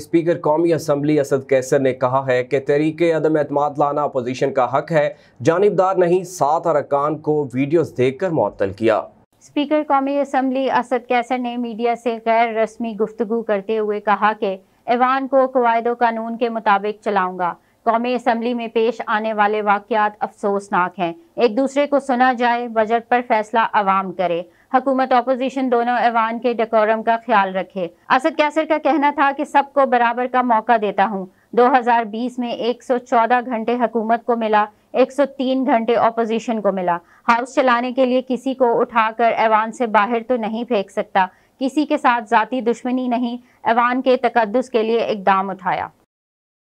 speaker कौमी assembly Asad कैसर ने कहा है कि तहरीक अदम अतमाद लाना अपोजिशन का हक है जानबदार नहीं सात अरकान को वीडियोस देखकर मुअत्तल किया स्पीकर कौमी असम्बली असद कैसर ने मीडिया से गैर रस्मी गुफ्तु करते हुए कहा कि ऐवान को कवायद कानून के मुताबिक चलाऊंगा कौमी असम्बली में पेश आने वाले वाकत अफसोसनाक हैं एक दूसरे को सुना जाए बजट पर फैसला आवाम करे हकूमत अपोजिशन दोनों ऐवान के डेकोरम का ख्याल रखे असद कैसर का कहना था कि सबको बराबर का मौका देता हूँ 2020 में 114 घंटे हकूमत को मिला 103 घंटे अपोजिशन को मिला हाउस चलाने के लिए किसी को उठाकर ऐवान से बाहर तो नहीं फेंक सकता किसी के साथ जाती दुश्मनी नहीं ऐवान के तकदस के लिए इकदाम उठाया